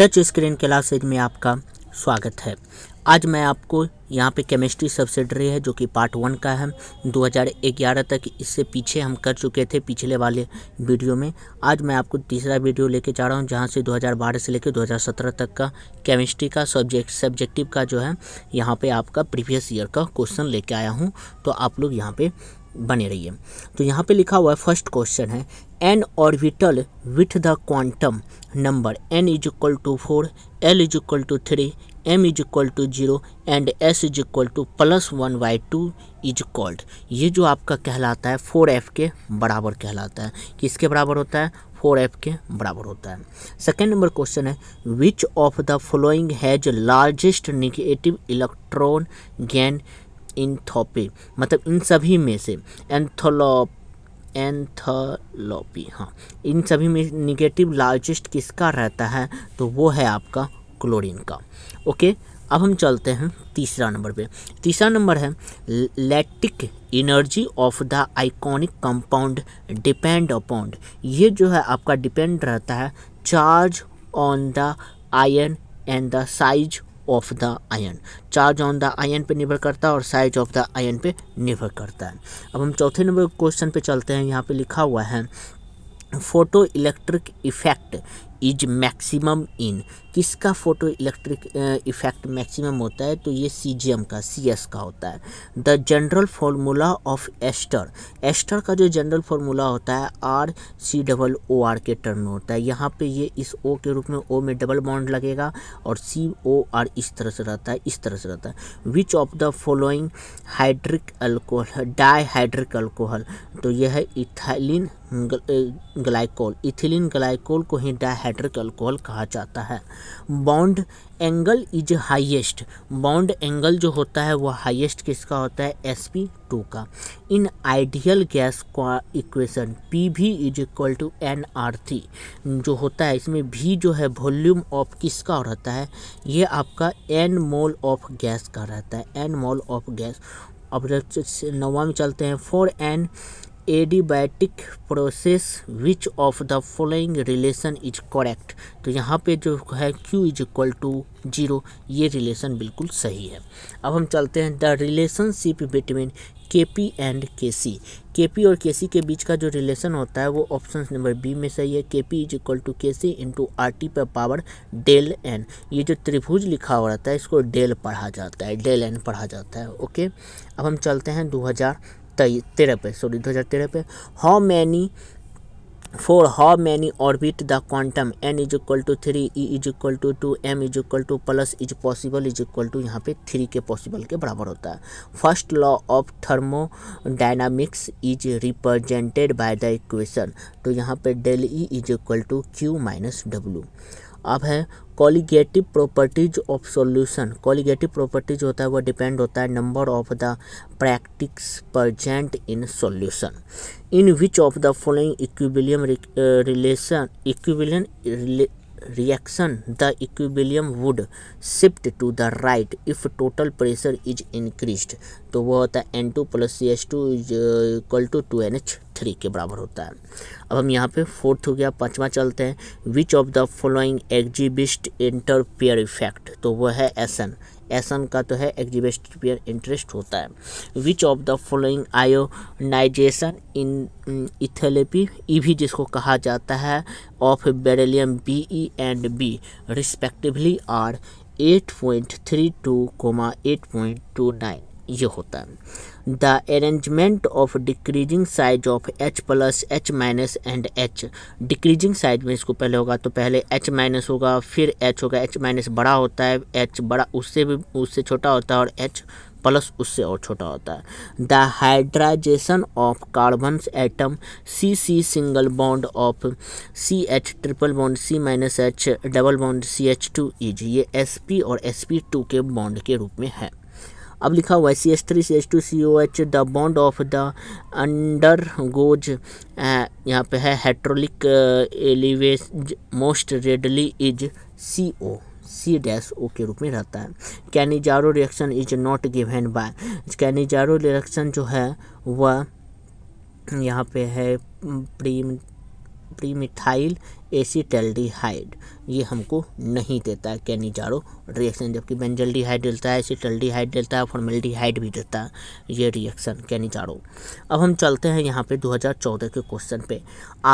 Touch screen classes में आपका स्वागत है आज मैं आपको यहाँ पे केमिस्ट्री सब्सिडरी है जो कि पार्ट वन का है 2011 तक इससे पीछे हम कर चुके थे पिछले वाले वीडियो में आज मैं आपको तीसरा वीडियो लेके जा रहा हूँ जहाँ से 2012 से लेके 2017 तक का केमिस्ट्री का सब्जेक्ट सब्जेक्टिव का जो है यहाँ पे आपका प्रीवियस ईयर का क्वेश्चन लेके आया हूँ तो आप लोग यहाँ पर बने रहिए तो यहाँ पे लिखा हुआ है फर्स्ट क्वेश्चन है an orbital with the quantum number n is equal to four l is equal to three m is equal to zero and s is equal to plus one by two is called ये जो आपका कहलाता है four F के बराबर कहलाता है किसके बराबर होता है फोर एफ के बराबर होता है सेकेंड नंबर क्वेश्चन है which of the following has largest negative electron gain enthalpy मतलब इन सभी में से एंथोलॉप एंथलोपी हाँ इन सभी में निगेटिव लार्जेस्ट किसका रहता है तो वो है आपका क्लोरीन का ओके अब हम चलते हैं तीसरा नंबर पे तीसरा नंबर है lattice energy of the ionic compound depend upon ये जो है आपका डिपेंड रहता है charge on the ion and the size of the ion charge on the ion पे निर्भर करता है और साइज ऑफ द आयन पे निर्भर करता है अब हम चौथे नंबर क्वेश्चन पे चलते हैं यहाँ पे लिखा हुआ है photoelectric effect is maximum in किसका फ़ोटो इलेक्ट्रिक इफ़ेक्ट मैक्सिमम होता है तो ये सी का सी का होता है the general formula of ester ester का जो जनरल फार्मूला होता है R C double O R के टर्म में होता है यहाँ पे ये इस ओ के रूप में ओ में डबल बॉन्ड लगेगा और सी ओ आर इस तरह से रहता है इस तरह से रहता है which of the following hydric alcohol dihydric alcohol तो यह है इथाइलिन ग्लाइकोल इथिलीन ग्लाइकोल को ही डाई हाइड्रिक अल्कोहल कहा जाता है bond angle is highest bond angle जो होता है वो हाइएस्ट किसका होता है एस पी टू का इन आइडियल गैस का equation P V is equal to n R T जो होता है इसमें भी जो है वॉल्यूम ऑफ किसका रहता है ये आपका एन मोल ऑफ गैस का रहता है एन मोल ऑफ गैस अब नवा में चलते हैं four an adiabatic process which of the following relation is correct तो यहाँ पे जो है Q is equal to zero ये रिलेशन बिल्कुल सही है अब हम चलते हैं the relationship between K P and K C के पी और के सी के बीच का जो रिलेशन होता है वो ऑप्शन नंबर बी में सही है के P is equal to K C into R T पर पावर डेल एन ये जो त्रिभुज लिखा हुआ रहता है इसको डेल पढ़ा जाता है डेल एन पढ़ा जाता है ओके अब हम चलते हैं दो हज़ार तेरह पे सॉरी दो हज़ार तेरह पे how many four how many orbit the quantum n is equal to three e is equal to two m is equal to plus is possible is equal to यहाँ पे थ्री के पॉसिबल के बराबर होता है first law of thermodynamics is represented by the equation तो यहाँ पे del E is equal to q minus W अब है colligative properties of solution colligative properties होता है वह डिपेंड होता है number of the particles present in solution in which of the following equilibrium relation equilibrium reaction the equilibrium would shift to the right if total pressure is increased तो वह होता है N two plus C H two is equal to two N H three के बराबर होता है अब हम यहाँ पे फोर्थ हो गया पाँचवा चलते हैं which of the following exhibits inert pair effect तो वह है एसन एसम का तो है एग्जिबिस्टिपियर इंटरेस्ट होता है which of the following ionisation in enthalpy E भी जिसको कहा जाता है of beryllium B E and B respectively are eight point three two comma eight point two nine ये होता है the arrangement of decreasing size of H plus H minus and H decreasing size में इसको पहले होगा तो पहले H minus होगा फिर एच होगा एच माइनस बड़ा होता है एच बड़ा उससे भी उससे छोटा होता है और एच प्लस उससे और छोटा होता है the hybridisation of carbon atom C C single bond of C H triple bond C minus H double bond C H two is ये एस पी और एस पी टू के बॉन्ड के रूप में है अब लिखा हुआ है C S three C S two C O H the bond of the undergoes यहाँ पे है heterolytic cleavage most readily is C O C dash O के रूप में रहता है Cannizzaro reaction is not given by Cannizzaro reaction जो है वह यहाँ पे है प्रीम प्रीमिथाइल एसीटल्डिहाइड ये हमको नहीं देता है कैनिजारो रिएक्शन जबकि बेंजल्डिहाइड देता है एसीटल्डिहाइड देता है फॉर्मेल्डिहाइड भी देता है ये रिएक्शन कैनिजारो अब हम चलते हैं यहाँ पे 2014 के क्वेश्चन पे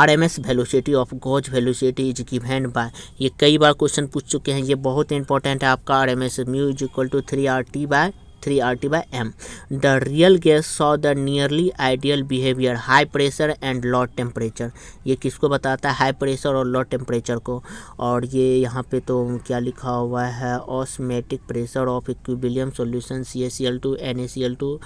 RMS velocity of gas velocity is given by ये कई बार क्वेश्चन पूछ चुके हैं ये बहुत इंपॉर्टेंट है आपका R M S mu is equal to three R T by three R T by M the real gas show the nearly ideal behaviour high pressure and low temperature ये किसको बताता है हाई प्रेशर और low temperature को और ये यहाँ पे तो क्या लिखा हुआ है osmotic pressure of equilibrium solution C S C L two N A C L two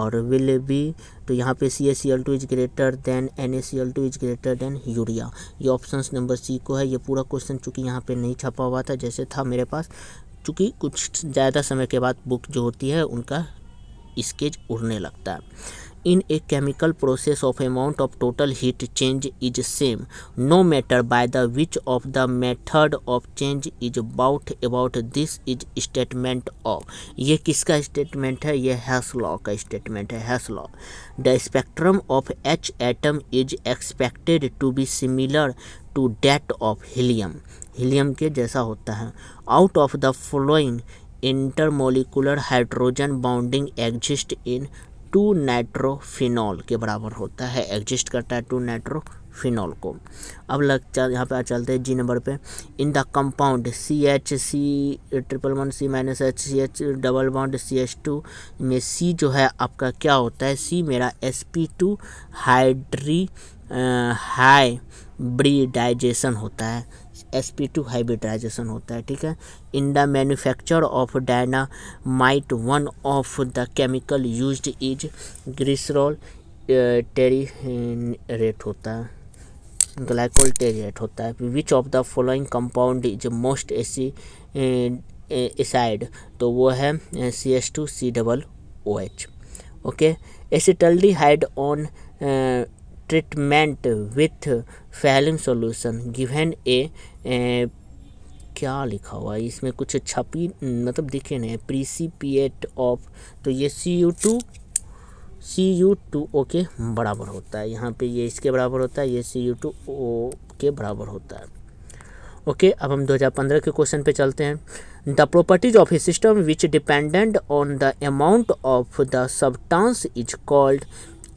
और विल बी तो यहाँ पे C S C L two is greater than N A C L two is greater than urea ये option number C को है ये पूरा question चूँकि यहाँ पे नहीं छपा हुआ था जैसे था मेरे पास चूँकि कुछ ज़्यादा समय के बाद बुक जो होती है उनका स्केच उड़ने लगता है in a chemical process of amount of total heat change is same no matter by the which of the method of change is about about this is statement of ये किसका statement है ये Hess law का statement है Hess law the spectrum of H atom is expected to be similar to that of helium helium के जैसा होता है out of the following intermolecular hydrogen bonding exist in two nitrophenol के बराबर होता है एग्जिस्ट करता है टू नाइट्रोफिनॉल को अब लग चल यहाँ पे चलते हैं जी नंबर पे in the compound C H C triple one C minus H C H double bond C H two में सी जो है आपका क्या होता है सी मेरा एस पी टू हाइड्री हाई ब्रीडाइजेशन होता है एस पी टू हाइब्रिडाइजेशन होता है ठीक है in the manufacture of dynamite one of the chemical use is glycerol trinitrate होता है ग्लाइकोल रेट होता है which of the following compound is most एसी एसाइड तो वो है C S two C double O H okay acetaldehyde on treatment with failing solution given a क्या लिखा हुआ है इसमें कुछ छपी मतलब दिखे नहीं प्रीसीपिएट ऑफ तो ये C U two C U two O के बराबर होता है यहाँ पे ये इसके बराबर होता है ये सी यू टू ओ के बराबर होता है ओके okay, अब हम 2015 के क्वेश्चन पे चलते हैं the properties of a system which dependent on the amount of the substance is called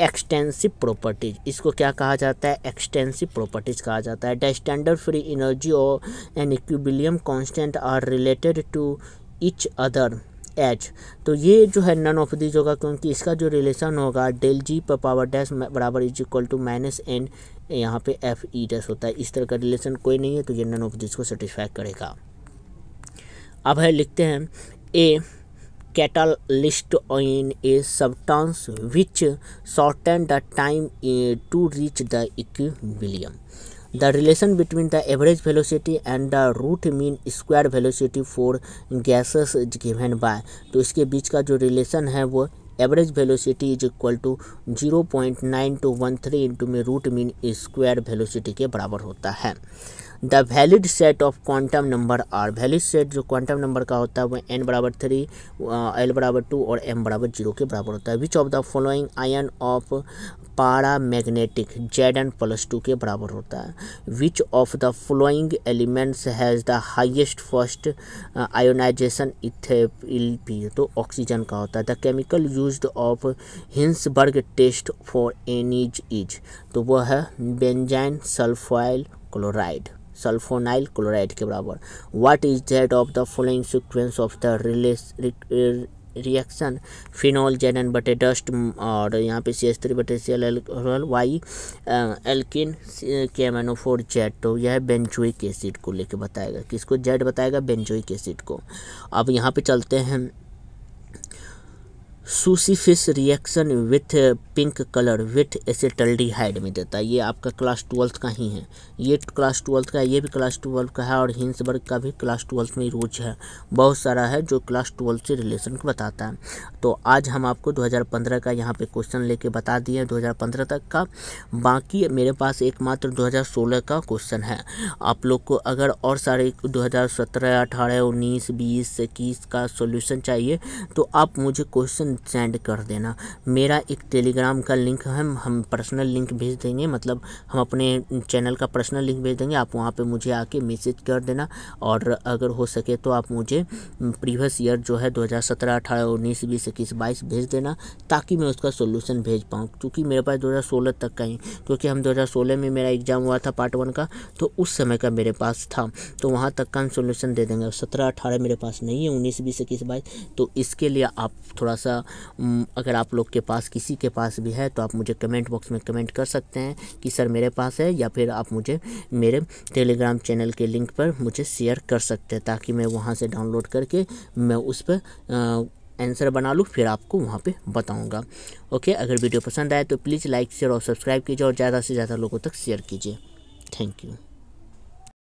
extensive properties इसको क्या कहा जाता है एक्सटेंसिव प्रॉपर्टीज कहा जाता है द स्टैंडर्ड फ्री एनर्जी और an equilibrium constant are related to each other H तो ये जो है नन ऑफ दीज होगा क्योंकि इसका जो रिलेशन होगा डेल जी पर पावर डैश बराबर is equal to minus N यहाँ पे एफ ई डैश होता है इस तरह का रिलेशन कोई नहीं है तो ये नन ऑफ दीज को सेटिस्फाई करेगा अब है लिखते हैं ए catalyst in a substance which shorten the time to reach the equilibrium. The relation between the average velocity and the root mean square velocity for gases is given by तो इसके बीच का जो रिलेशन है वो average velocity is equal to zero point nine two one three into में root mean square velocity के बराबर होता है the valid set of quantum number are valid set जो क्वांटम नंबर का होता है वह एन बराबर थ्री एल uh, बराबर टू और एम बराबर जीरो के बराबर होता है which of the following ion of paramagnetic Z N plus two के बराबर होता है which of the following elements has the highest first ionisation इथेपिल तो ऑक्सीजन का होता है the chemical use of Hinsberg test for amines is तो वह है benzene sulphonyl chloride sulphonyl chloride के बराबर what is that of the following sequence of the रिलेस रिएक्शन फिनोल जेन एन बटे डस्ट और यहाँ पे सी एस थ्री बटे सी एल एल वाई एल्किन K M N O four Z तो यह बेंजोइक एसिड को लेके बताएगा किसको जेड बताएगा बेंजोइक एसिड को अब यहाँ पे चलते हैं सूसीफिस reaction with pink colour with acetaldehyde में देता है ये आपका क्लास ट्वेल्थ का ही है ये क्लास ट्वेल्थ का है ये भी क्लास ट्वेल्थ का है और हिंसबर्ग का भी क्लास ट्वेल्थ में रोज है बहुत सारा है जो क्लास ट्वेल्थ से रिलेशन को बताता है तो आज हम आपको 2015 का यहाँ पे क्वेश्चन लेके बता दिए 2015 तक का बाकी मेरे पास एकमात्र दो का क्वेश्चन है आप लोग को अगर और सारे दो हज़ार सत्रह अठारह इक्कीस का सोल्यूशन चाहिए तो आप मुझे क्वेश्चन सेंड कर देना मेरा एक टेलीग्राम का लिंक है हम पर्सनल लिंक भेज देंगे मतलब हम अपने चैनल का पर्सनल लिंक भेज देंगे आप वहाँ पे मुझे आके मैसेज कर देना और अगर हो सके तो आप मुझे प्रीवियस ईयर जो है 2017 अठारह उन्नीस बीस इक्कीस बाईस भेज देना ताकि मैं उसका सोल्यूशन भेज पाऊँ क्योंकि मेरे पास सोलह तक का ही क्योंकि हम सोलह में मेरा एग्ज़ाम हुआ था पार्ट वन का तो उस समय का मेरे पास था तो वहाँ तक का हम सोल्यूशन दे देंगे सत्रह अठारह मेरे पास नहीं है उन्नीस बीस इक्कीस बाईस तो इसके लिए आप थोड़ा सा हम्म, अगर आप लोग के पास किसी के पास भी है तो आप मुझे कमेंट बॉक्स में कमेंट कर सकते हैं कि सर मेरे पास है या फिर आप मुझे मेरे टेलीग्राम चैनल के लिंक पर मुझे शेयर कर सकते हैं ताकि मैं वहाँ से डाउनलोड करके मैं उस पर आंसर बना लूँ फिर आपको वहाँ पे बताऊँगा ओके अगर वीडियो पसंद आए तो प्लीज़ लाइक शेयर और सब्सक्राइब कीजिए और ज़्यादा से ज़्यादा लोगों तक शेयर कीजिए थैंक यू